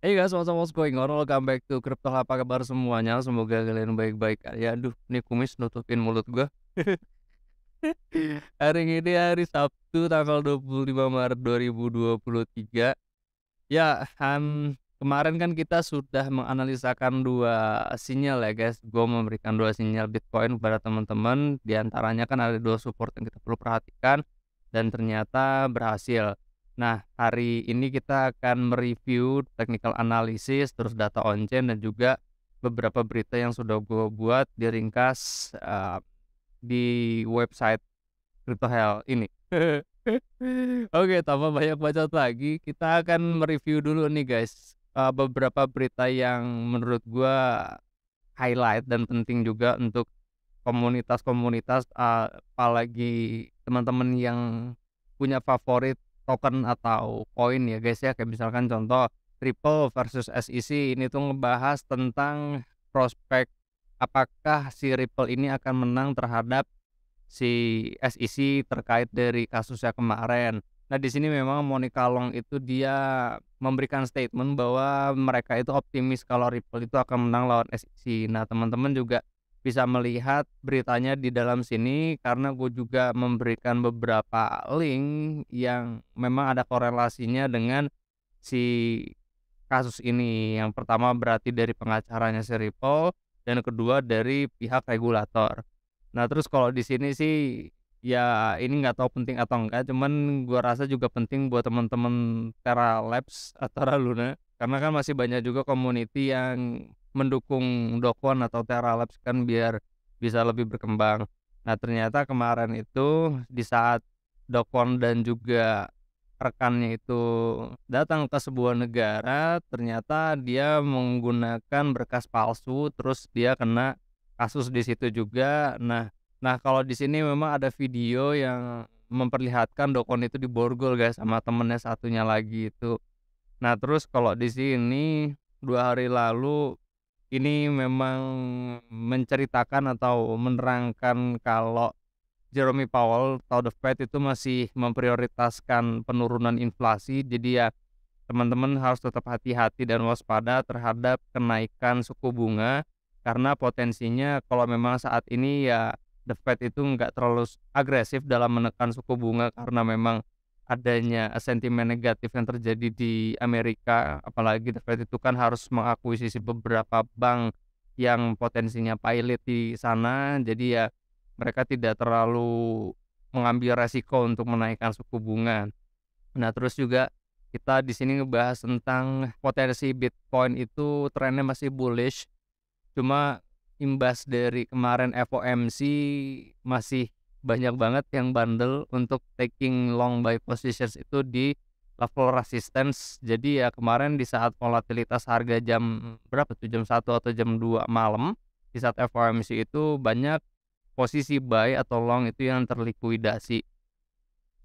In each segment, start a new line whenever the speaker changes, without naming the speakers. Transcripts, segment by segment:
Hey iya guys, what's up, what's going on? Welcome back to Crypto. Apa kabar semuanya? Semoga kalian baik-baik Ya, Aduh, nih kumis nutupin mulut gua. hari ini hari Sabtu tanggal 25 Maret 2023. Ya, um, kemarin kan kita sudah menganalisakan dua sinyal ya guys. Gua memberikan dua sinyal Bitcoin kepada teman-teman. Di antaranya kan ada dua support yang kita perlu perhatikan dan ternyata berhasil Nah, hari ini kita akan mereview technical analysis, terus data on-chain, dan juga beberapa berita yang sudah gue buat diringkas uh, eh, di website Crypto Hell ini. Oke, tanpa banyak bacot lagi, kita akan mereview dulu nih guys uh, beberapa berita yang menurut gue highlight dan penting juga untuk komunitas-komunitas uh, apalagi teman-teman yang punya favorit token atau koin ya guys ya kayak misalkan contoh Ripple versus SEC ini tuh ngebahas tentang prospek apakah si Ripple ini akan menang terhadap si SEC terkait dari kasusnya kemarin. Nah di sini memang Monica Long itu dia memberikan statement bahwa mereka itu optimis kalau Ripple itu akan menang lawan SEC. Nah teman-teman juga bisa melihat beritanya di dalam sini karena gue juga memberikan beberapa link yang memang ada korelasinya dengan si kasus ini yang pertama berarti dari pengacaranya si Ripple dan kedua dari pihak regulator nah terus kalau di sini sih ya ini nggak tahu penting atau enggak cuman gue rasa juga penting buat teman-teman Terra Labs atau Luna karena kan masih banyak juga community yang mendukung Dokon atau Terra Labs kan biar bisa lebih berkembang. Nah ternyata kemarin itu di saat Dokon dan juga rekannya itu datang ke sebuah negara, ternyata dia menggunakan berkas palsu, terus dia kena kasus di situ juga. Nah, nah kalau di sini memang ada video yang memperlihatkan Dokon itu diborgol guys sama temennya satunya lagi itu. Nah terus kalau di sini dua hari lalu ini memang menceritakan atau menerangkan kalau Jeremy Powell atau The Fed itu masih memprioritaskan penurunan inflasi. Jadi ya teman-teman harus tetap hati-hati dan waspada terhadap kenaikan suku bunga karena potensinya kalau memang saat ini ya The Fed itu nggak terlalu agresif dalam menekan suku bunga karena memang adanya eh, sentimen negatif yang terjadi di Amerika, iya. apalagi The Fed itu kan harus mengakuisisi beberapa bank yang potensinya pilot di sana, jadi ya mereka tidak terlalu mengambil resiko untuk menaikkan suku bunga. Nah terus juga kita di sini ngebahas tentang potensi Bitcoin itu trennya masih bullish, cuma imbas dari kemarin FOMC masih banyak banget yang bandel untuk taking long buy positions itu di level resistance jadi ya kemarin di saat volatilitas harga jam berapa tuh jam 1 atau jam 2 malam di saat FOMC itu banyak posisi buy atau long itu yang terlikuidasi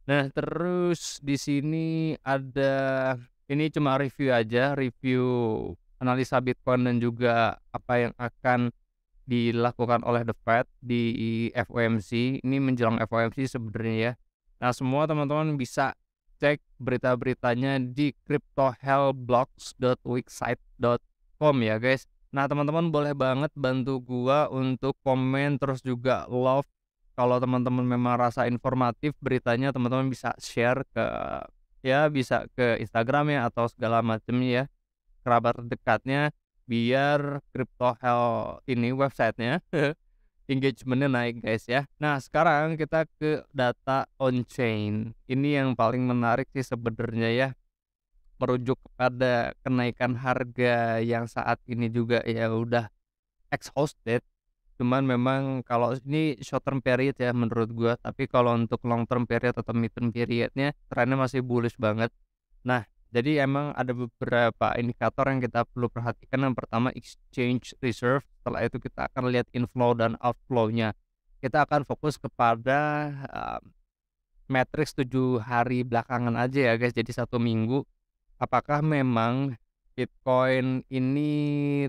nah terus di sini ada ini cuma review aja review analisa Bitcoin dan juga apa yang akan dilakukan oleh The Fed di FOMC ini menjelang FOMC sebenarnya ya. Nah semua teman-teman bisa cek berita-beritanya di cryptohellblocks.wixsite.com ya guys. Nah teman-teman boleh banget bantu gua untuk komen terus juga love kalau teman-teman memang rasa informatif beritanya teman-teman bisa share ke ya bisa ke Instagram ya atau segala macam ya kerabat dekatnya biar crypto hell ini websitenya engagementnya naik guys ya. Nah sekarang kita ke data on chain. Ini yang paling menarik sih sebenarnya ya. Merujuk kepada kenaikan harga yang saat ini juga ya udah exhausted. Cuman memang kalau ini short term period ya menurut gua. Tapi kalau untuk long term period atau mid term periodnya trennya masih bullish banget. Nah jadi emang ada beberapa indikator yang kita perlu perhatikan. Yang pertama exchange reserve. Setelah itu kita akan lihat inflow dan outflow-nya. Kita akan fokus kepada uh, matriks tujuh hari belakangan aja ya guys. Jadi satu minggu. Apakah memang Bitcoin ini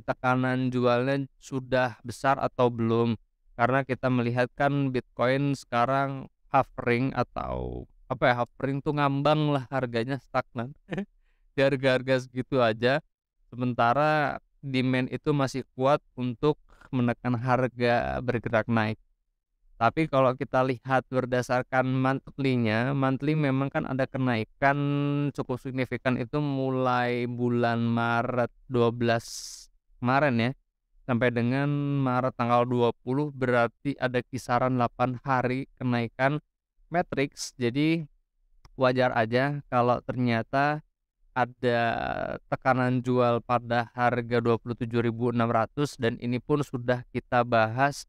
tekanan jualnya sudah besar atau belum? Karena kita melihat kan Bitcoin sekarang hovering atau apa ya hovering tuh ngambang lah harganya stagnan di harga-harga segitu aja sementara demand itu masih kuat untuk menekan harga bergerak naik tapi kalau kita lihat berdasarkan monthly-nya, monthly memang kan ada kenaikan cukup signifikan itu mulai bulan Maret 12 kemarin ya. Sampai dengan Maret tanggal 20 berarti ada kisaran 8 hari kenaikan matrix. Jadi wajar aja kalau ternyata ada tekanan jual pada harga 27.600 dan ini pun sudah kita bahas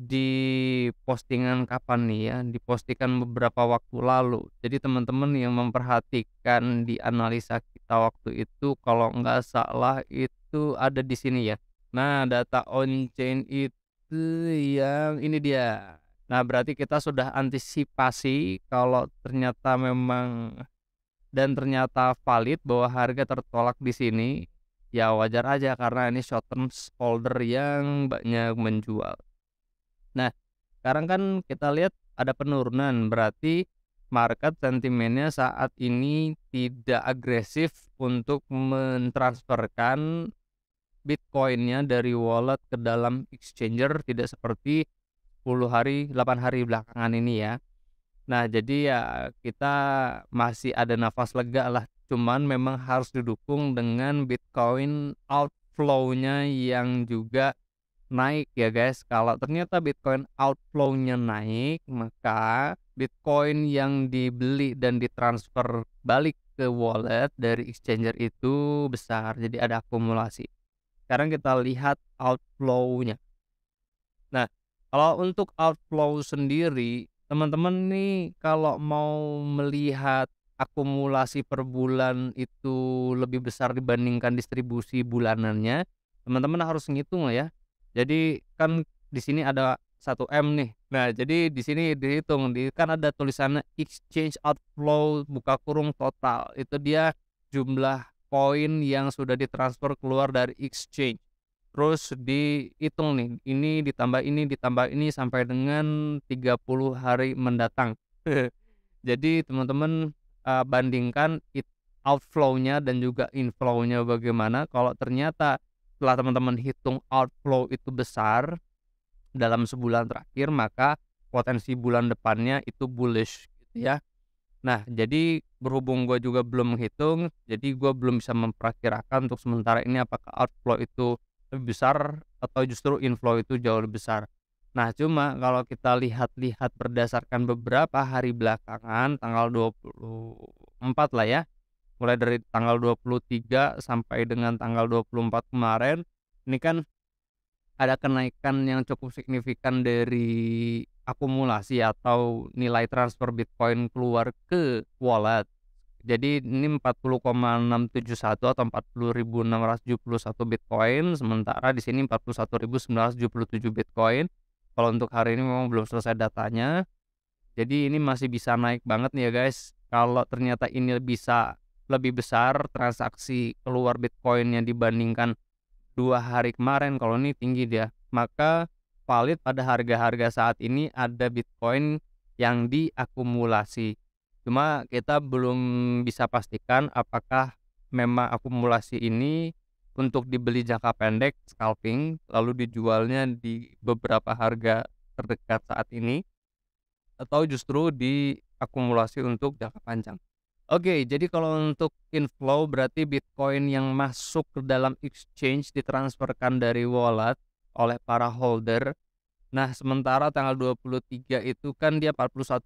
di postingan kapan nih ya dipostikan beberapa waktu lalu jadi teman-teman yang memperhatikan di analisa kita waktu itu kalau nggak salah itu ada di sini ya nah data on chain itu yang ini dia nah berarti kita sudah antisipasi kalau ternyata memang dan ternyata valid bahwa harga tertolak di sini ya wajar aja karena ini short term holder yang banyak menjual. Nah, sekarang kan kita lihat ada penurunan berarti market sentimennya saat ini tidak agresif untuk mentransferkan Bitcoinnya dari wallet ke dalam exchanger tidak seperti 10 hari 8 hari belakangan ini ya Nah, jadi ya kita masih ada nafas lega lah. Cuman memang harus didukung dengan Bitcoin outflow-nya yang juga naik ya guys. Kalau ternyata Bitcoin outflow-nya naik, maka Bitcoin yang dibeli dan ditransfer balik ke wallet dari exchanger itu besar. Jadi ada akumulasi. Sekarang kita lihat outflow-nya. Nah, kalau untuk outflow sendiri teman-teman nih kalau mau melihat akumulasi per bulan itu lebih besar dibandingkan distribusi bulanannya, teman-teman harus ngitung lah ya. Jadi kan di sini ada 1 M nih. Nah, jadi di sini dihitung di kan ada tulisannya exchange outflow buka kurung total. Itu dia jumlah poin yang sudah ditransfer keluar dari exchange terus dihitung nih ini ditambah ini ditambah ini sampai dengan 30 hari mendatang jadi teman-teman uh, bandingkan it outflow-nya dan juga inflow-nya bagaimana kalau ternyata setelah teman-teman hitung outflow itu besar dalam sebulan terakhir maka potensi bulan depannya itu bullish gitu ya nah jadi berhubung gue juga belum menghitung jadi gue belum bisa memperkirakan untuk sementara ini apakah outflow itu lebih besar atau justru inflow itu jauh lebih besar. Nah, cuma kalau kita lihat-lihat berdasarkan beberapa hari belakangan tanggal 24 lah ya. Mulai dari tanggal 23 sampai dengan tanggal 24 kemarin ini kan ada kenaikan yang cukup signifikan dari akumulasi atau nilai transfer Bitcoin keluar ke wallet jadi ini 40,671 atau 40.671 Bitcoin sementara di sini 41.977 Bitcoin kalau untuk hari ini memang belum selesai datanya jadi ini masih bisa naik banget nih ya guys kalau ternyata ini bisa lebih besar transaksi keluar Bitcoin yang dibandingkan dua hari kemarin kalau ini tinggi dia maka valid pada harga-harga saat ini ada Bitcoin yang diakumulasi Cuma kita belum bisa pastikan apakah memang akumulasi ini untuk dibeli jangka pendek scalping lalu dijualnya di beberapa harga terdekat saat ini atau justru diakumulasi untuk jangka panjang. Oke, jadi kalau untuk inflow berarti Bitcoin yang masuk ke dalam exchange ditransferkan dari wallet oleh para holder Nah, sementara tanggal 23 itu kan dia 41.600,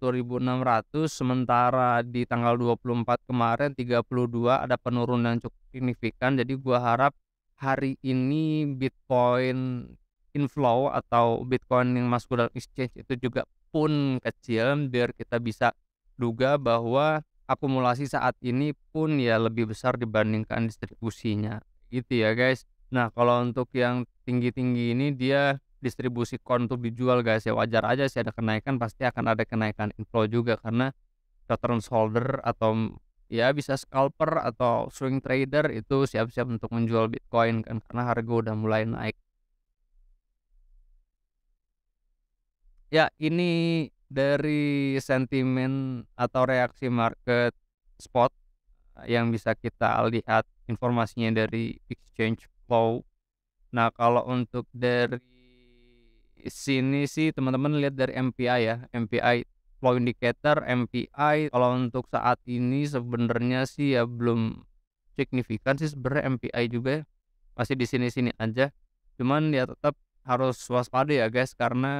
sementara di tanggal 24 kemarin 32 ada penurunan yang cukup signifikan. Jadi gua harap hari ini Bitcoin inflow atau Bitcoin yang masuk dalam exchange itu juga pun kecil biar kita bisa duga bahwa akumulasi saat ini pun ya lebih besar dibandingkan distribusinya. Gitu ya, guys. Nah, kalau untuk yang tinggi-tinggi ini dia distribusi corn untuk dijual guys ya wajar aja sih ada kenaikan pasti akan ada kenaikan inflow juga karena return holder atau ya bisa scalper atau swing trader itu siap-siap untuk menjual Bitcoin kan karena harga udah mulai naik. Ya, ini dari sentimen atau reaksi market spot yang bisa kita lihat informasinya dari exchange flow. Nah, kalau untuk dari sini sih teman-teman lihat dari MPI ya MPI flow indicator MPI kalau untuk saat ini sebenarnya sih ya belum signifikan sih sebenarnya MPI juga ya. masih di sini-sini aja cuman ya tetap harus waspada ya guys karena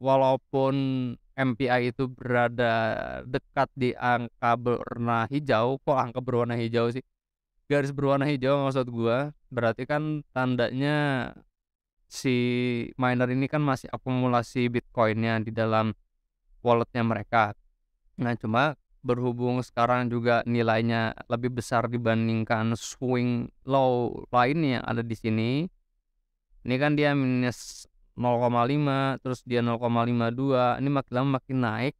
walaupun MPI itu berada dekat di angka berwarna hijau kok angka berwarna hijau sih garis berwarna hijau maksud gua berarti kan tandanya si miner ini kan masih akumulasi bitcoinnya di dalam walletnya mereka. Nah cuma berhubung sekarang juga nilainya lebih besar dibandingkan swing low lainnya yang ada di sini. Ini kan dia minus 0,5 terus dia 0,52 ini makin lama makin naik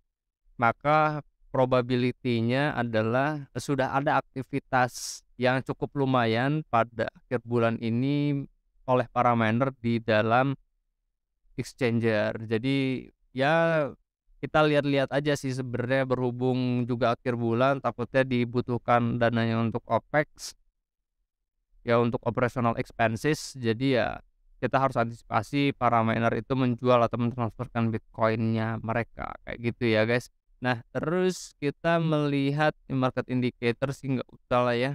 maka probability-nya adalah sudah ada aktivitas yang cukup lumayan pada akhir bulan ini oleh para miner di dalam exchanger. Jadi ya kita lihat-lihat aja sih sebenarnya berhubung juga akhir bulan takutnya dibutuhkan dananya untuk OPEX ya untuk operational expenses jadi ya kita harus antisipasi para miner itu menjual atau mentransferkan bitcoinnya mereka kayak gitu ya guys nah terus kita melihat market indicators sih nggak usah lah ya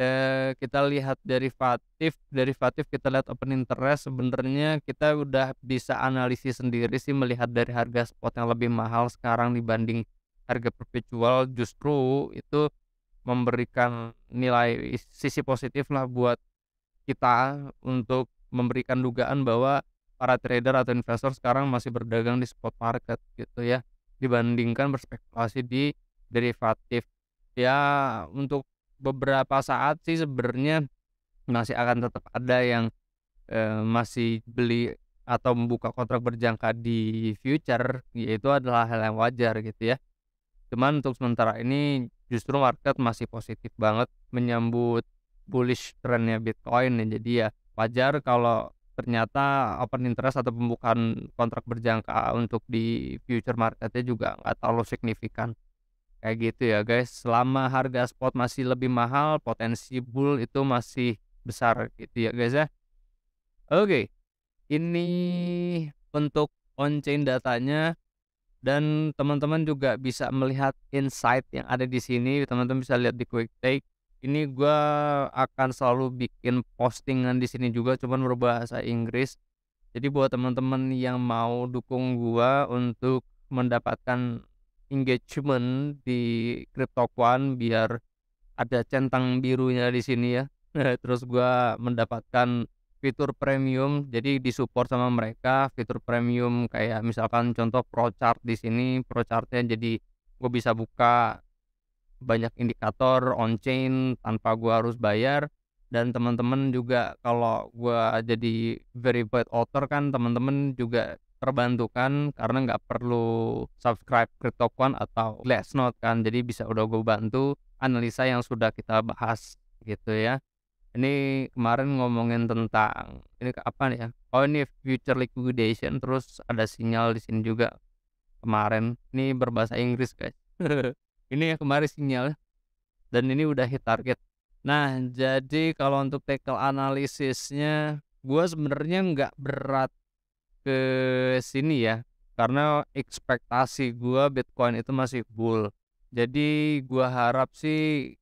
eh, kita lihat derivatif derivatif kita lihat open interest sebenarnya kita udah bisa analisis sendiri sih melihat dari harga spot yang lebih mahal sekarang dibanding harga perpetual justru itu memberikan nilai sisi positif lah buat kita untuk memberikan dugaan bahwa para trader atau investor sekarang masih berdagang di spot market gitu ya dibandingkan berspekulasi di derivatif ya untuk beberapa saat sih sebenarnya masih akan tetap ada yang eh, masih beli atau membuka kontrak berjangka di future yaitu adalah hal yang wajar gitu ya cuman untuk sementara ini justru market masih positif banget menyambut bullish trendnya Bitcoin ya jadi ya wajar kalau ternyata open interest atau pembukaan kontrak berjangka untuk di future marketnya juga nggak terlalu signifikan Kayak gitu ya guys, selama harga spot masih lebih mahal, potensi bull itu masih besar gitu ya guys ya. Oke, okay. ini untuk on-chain datanya dan teman-teman juga bisa melihat insight yang ada di sini. Teman-teman bisa lihat di quick take. Ini gue akan selalu bikin postingan di sini juga, cuman berbahasa Inggris. Jadi buat teman-teman yang mau dukung gue untuk mendapatkan engagement di Cryptocoin biar ada centang birunya di sini ya. Terus gue mendapatkan fitur premium, jadi disupport sama mereka fitur premium kayak misalkan contoh Pro Chart di sini, Pro Chartnya jadi gue bisa buka banyak indikator on chain tanpa gue harus bayar dan teman-teman juga kalau gue jadi verified author kan teman-teman juga terbantukan karena nggak perlu subscribe CryptoQuant atau note kan jadi bisa udah gue bantu analisa yang sudah kita bahas gitu ya ini kemarin ngomongin tentang ini apa nih ya oh ini future liquidation terus ada sinyal di sini juga kemarin ini berbahasa Inggris guys ini ya kemarin sinyal dan ini udah hit target nah jadi kalau untuk tackle analisisnya gue sebenarnya nggak berat ke sini ya karena ekspektasi gua Bitcoin itu masih bull. Jadi gua harap sih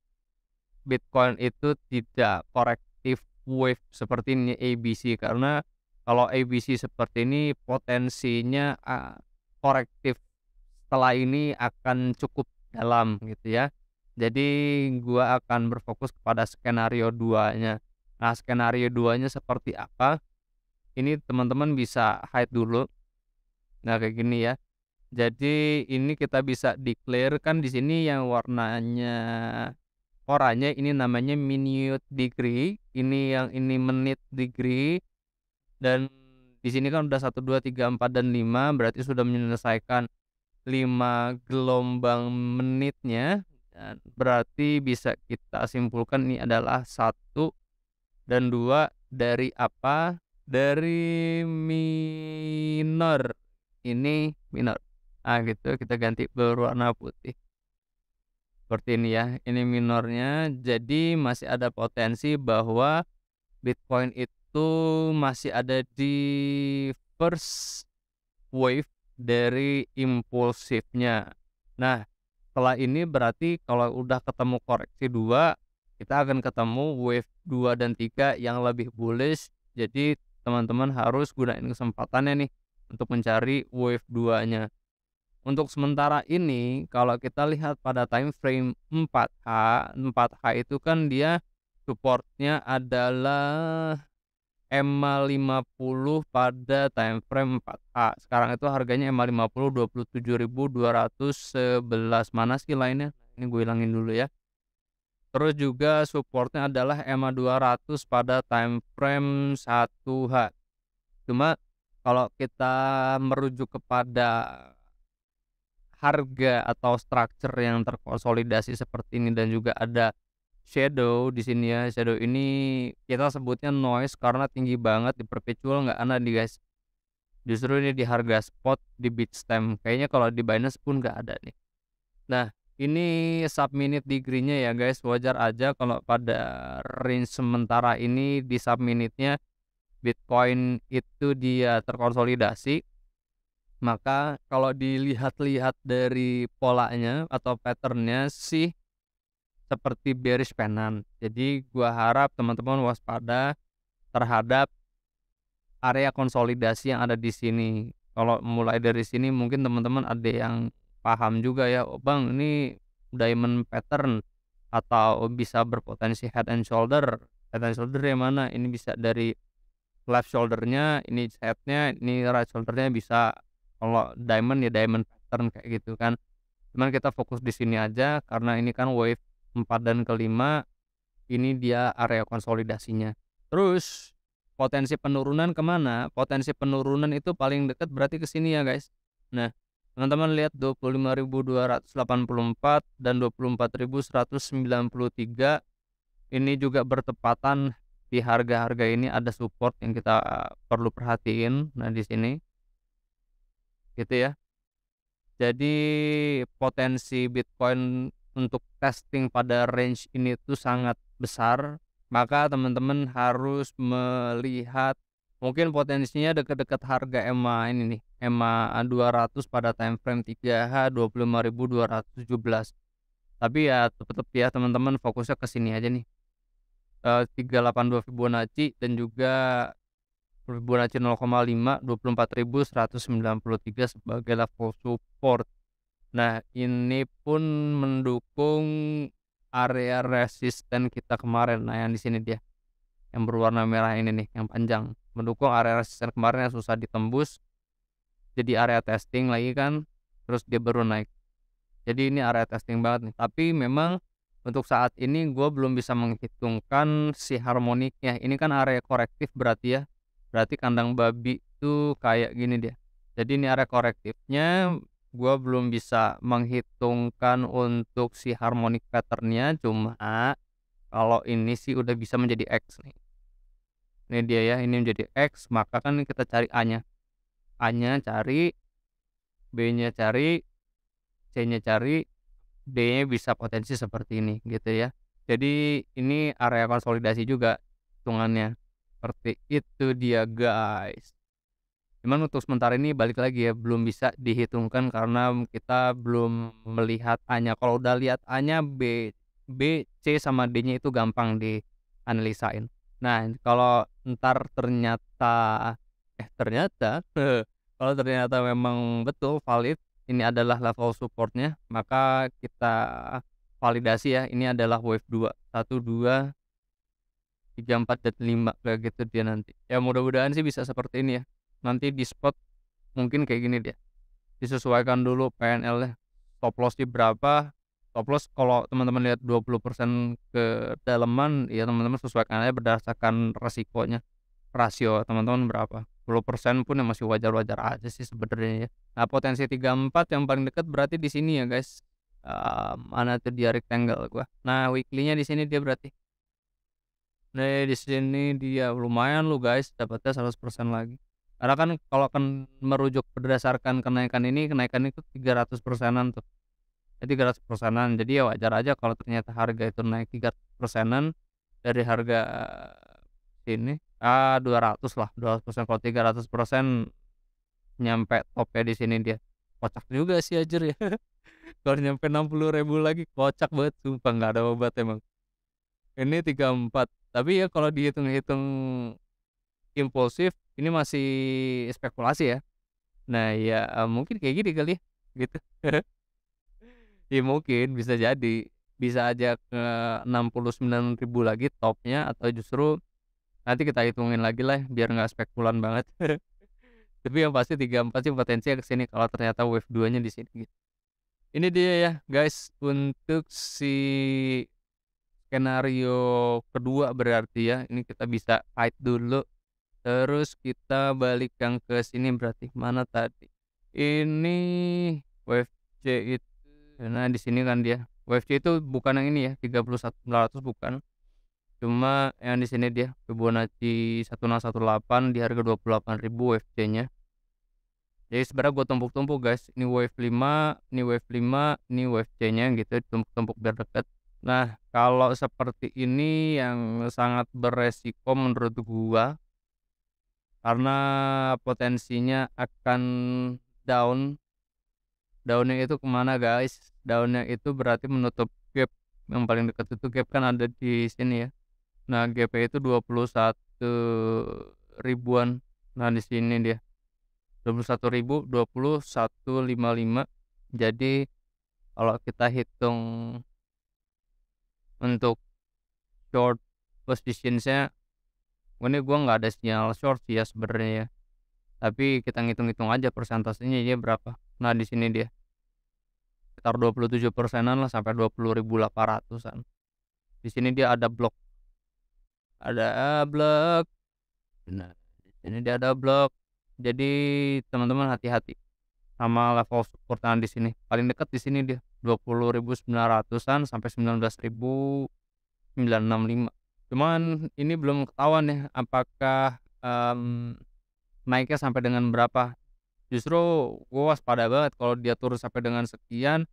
Bitcoin itu tidak korektif wave seperti ini ABC karena kalau ABC seperti ini potensinya uh, korektif setelah ini akan cukup dalam gitu ya. Jadi gua akan berfokus kepada skenario duanya. Nah, skenario duanya seperti apa? ini teman-teman bisa hide dulu nah kayak gini ya jadi ini kita bisa declare kan di sini yang warnanya oranye ini namanya minute degree ini yang ini menit degree dan di sini kan udah 1 2 3 4 dan 5 berarti sudah menyelesaikan 5 gelombang menitnya dan berarti bisa kita simpulkan ini adalah satu dan dua dari apa dari minor ini minor ah gitu kita ganti berwarna putih seperti ini ya ini minornya jadi masih ada potensi bahwa Bitcoin itu masih ada di first wave dari impulsifnya nah setelah ini berarti kalau udah ketemu koreksi dua kita akan ketemu wave 2 dan 3 yang lebih bullish jadi teman-teman harus gunain kesempatannya nih untuk mencari wave 2-nya. Untuk sementara ini, kalau kita lihat pada time frame 4H, 4H itu kan dia supportnya adalah EMA 50 pada time frame 4H. Sekarang itu harganya EMA 50 27.211 mana sih lainnya? Ini gue hilangin dulu ya. Terus juga supportnya adalah EMA 200 pada time frame 1H. Cuma kalau kita merujuk kepada harga atau structure yang terkonsolidasi seperti ini dan juga ada shadow di sini ya. Shadow ini kita sebutnya noise karena tinggi banget di perpetual nggak ada nih guys. Justru ini di harga spot di Bitstamp. Kayaknya kalau di Binance pun nggak ada nih. Nah, ini subminit degree-nya ya guys, wajar aja kalau pada range sementara ini di nya Bitcoin itu dia terkonsolidasi. Maka kalau dilihat-lihat dari polanya atau patternnya sih seperti bearish pennant. Jadi gua harap teman-teman waspada terhadap area konsolidasi yang ada di sini. Kalau mulai dari sini mungkin teman-teman ada yang paham juga ya oh, bang ini diamond pattern atau bisa berpotensi head and shoulder head and shoulder yang mana ini bisa dari left shouldernya ini headnya ini right shouldernya bisa kalau diamond ya diamond pattern kayak gitu kan cuman kita fokus di sini aja karena ini kan wave 4 dan kelima ini dia area konsolidasinya terus potensi penurunan kemana potensi penurunan itu paling dekat berarti ke sini ya guys nah teman-teman lihat 25.284 dan 24.193 ini juga bertepatan di harga-harga ini ada support yang kita eh, perlu perhatiin nah di sini gitu ya jadi potensi Bitcoin untuk testing pada range ini itu sangat besar maka teman-teman harus melihat mungkin potensinya dekat-dekat harga EMA ini nih EMA 200 pada time frame 3H 25.217 tapi ya tetap ya teman-teman fokusnya ke sini aja nih e, eh, 382 Fibonacci dan juga Fibonacci 0,5 24.193 sebagai level support nah ini pun mendukung area resisten kita kemarin nah yang di sini dia yang berwarna merah ini nih yang panjang mendukung area resisten kemarin yang susah ditembus jadi area testing lagi kan terus dia baru naik jadi ini area testing banget nih tapi memang untuk saat ini gue belum bisa menghitungkan si harmoniknya ini kan area korektif berarti ya berarti kandang babi itu kayak gini dia jadi ini area korektifnya gue belum bisa menghitungkan untuk si harmonik patternnya cuma kalau ini sih udah bisa menjadi X nih ini dia ya ini menjadi X maka kan kita cari A nya A nya cari B nya cari C nya cari D nya bisa potensi seperti ini gitu ya jadi ini area konsolidasi juga hitungannya seperti itu dia guys cuman untuk sementara ini balik lagi ya belum bisa dihitungkan karena kita belum melihat A nya kalau udah lihat A nya B B, C sama D nya itu gampang dianalisain Nah, kalau ntar ternyata eh ternyata kalau ternyata memang betul valid ini adalah level supportnya, maka kita validasi ya. Ini adalah wave 2, 1 2 3 4 dan 5 kayak gitu dia nanti. Ya mudah-mudahan sih bisa seperti ini ya. Nanti di spot mungkin kayak gini dia. Disesuaikan dulu PNL-nya. Stop loss di berapa, stop loss kalau teman-teman lihat 20% ke daleman ya teman-teman sesuaikan aja berdasarkan resikonya rasio teman-teman berapa 10% pun yang masih wajar-wajar aja sih sebenarnya ya. Nah potensi 34 yang paling dekat berarti di sini ya guys uh, mana tuh dia rectangle gua nah weeklynya di sini dia berarti Nah di sini dia lumayan lu guys dapatnya 100% lagi karena kan kalau akan merujuk berdasarkan kenaikan ini kenaikan itu 300 persenan tuh 300 persenan jadi ya wajar aja kalau ternyata harga itu naik tiga persenan dari harga sini eh, ah 200 lah 200 persen kalau 300 persen nyampe topnya di sini dia kocak juga sih ajar ya kalau nyampe 60 ribu lagi kocak banget sumpah nggak ada obat emang ini 34 tapi ya kalau dihitung-hitung impulsif ini masih spekulasi ya nah ya eh, mungkin kayak gini kali ya gitu ya mungkin bisa jadi bisa aja ke 69 ribu lagi topnya atau justru nanti kita hitungin lagi lah biar nggak spekulan banget tapi yang pasti 34 sih potensinya ke sini kalau ternyata wave 2 nya di sini gitu. ini dia ya guys untuk si skenario kedua berarti ya ini kita bisa hide dulu terus kita balik yang ke sini berarti mana tadi ini wave C itu karena di sini kan dia WFC itu bukan yang ini ya 31900 bukan. Cuma yang di sini dia Fibonacci 1018 di harga 28.000 wfc nya Jadi sebenarnya gue tumpuk-tumpuk guys, ini wave 5, ini wave 5, ini wave C-nya gitu, tumpuk-tumpuk biar deket. Nah, kalau seperti ini yang sangat beresiko menurut gua karena potensinya akan down. Downnya itu kemana guys? daunnya itu berarti menutup gap yang paling dekat itu gap kan ada di sini ya nah gapnya itu 21 ribuan nah di sini dia 21 ribu lima jadi kalau kita hitung untuk short positionsnya ini gua nggak ada sinyal short ya sebenarnya ya tapi kita ngitung-ngitung aja persentasenya dia berapa nah di sini dia sekitar 27 persenan lah sampai 20.800an di sini dia ada blok ada blok nah ini dia ada blok jadi teman-teman hati-hati sama level supportan di sini paling dekat di sini dia 20.900an sampai 19.965 cuman ini belum ketahuan ya apakah um, naiknya sampai dengan berapa justru gue waspada banget kalau dia turun sampai dengan sekian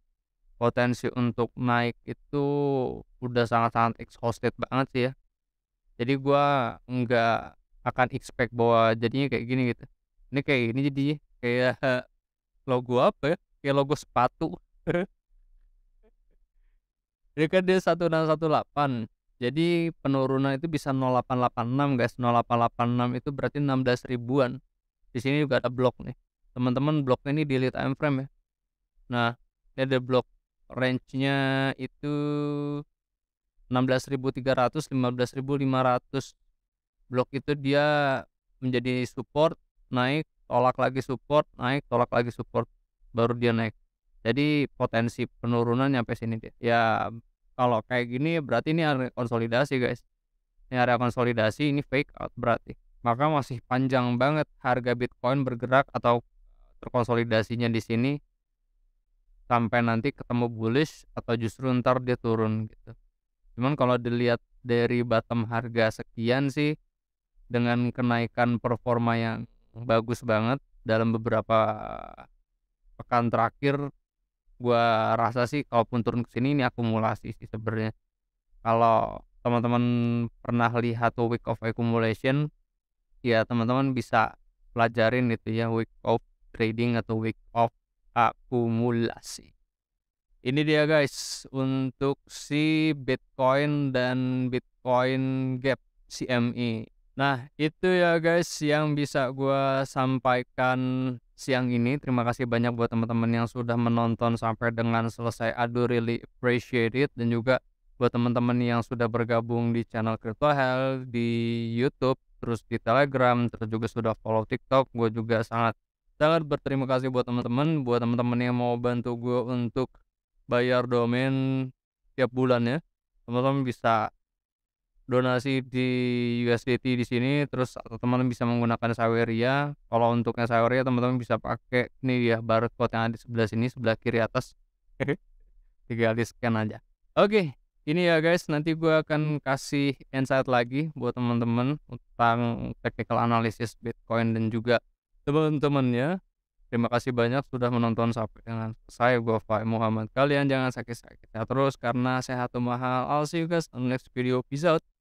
potensi untuk naik itu udah sangat-sangat exhausted banget sih ya jadi gue nggak akan expect bahwa jadinya kayak gini gitu ini kayak gini jadi kayak logo apa ya kayak logo sepatu ini kan dia 1618 jadi penurunan itu bisa 0886 guys 0886 itu berarti 16 ribuan di sini juga ada blok nih teman-teman bloknya ini delete time frame ya nah ini ada blok range-nya itu 16.300 15.500 blok itu dia menjadi support naik tolak lagi support naik tolak lagi support baru dia naik jadi potensi penurunan nyampe sini dia ya kalau kayak gini berarti ini area konsolidasi guys ini area konsolidasi ini fake out berarti maka masih panjang banget harga Bitcoin bergerak atau terkonsolidasinya di sini sampai nanti ketemu bullish atau justru ntar dia turun gitu. Cuman kalau dilihat dari bottom harga sekian sih dengan kenaikan performa yang bagus banget dalam beberapa pekan terakhir gua rasa sih kalaupun turun ke sini ini akumulasi sih sebenarnya. Kalau teman-teman pernah lihat week of accumulation ya teman-teman bisa pelajarin itu ya week of trading atau week of akumulasi. Ini dia guys untuk si Bitcoin dan Bitcoin Gap CME. Nah itu ya guys yang bisa gue sampaikan siang ini. Terima kasih banyak buat teman-teman yang sudah menonton sampai dengan selesai. I do really appreciate it dan juga buat teman-teman yang sudah bergabung di channel Crypto Health di YouTube terus di Telegram terus juga sudah follow TikTok gue juga sangat sangat berterima kasih buat teman-teman buat teman-teman yang mau bantu gue untuk bayar domain tiap bulan ya teman-teman bisa donasi di USDT di sini terus teman-teman bisa menggunakan Saweria kalau untuknya Saweria teman-teman bisa pakai ini ya barcode yang ada di sebelah sini sebelah kiri atas tinggal di scan aja oke okay, ini ya guys nanti gue akan kasih insight lagi buat teman-teman tentang technical analysis Bitcoin dan juga teman-temannya. Terima kasih banyak sudah menonton sampai dengan saya Gue Fai Muhammad. Kalian jangan sakit-sakit ya terus karena sehat itu mahal. I'll see you guys on next video. Peace out.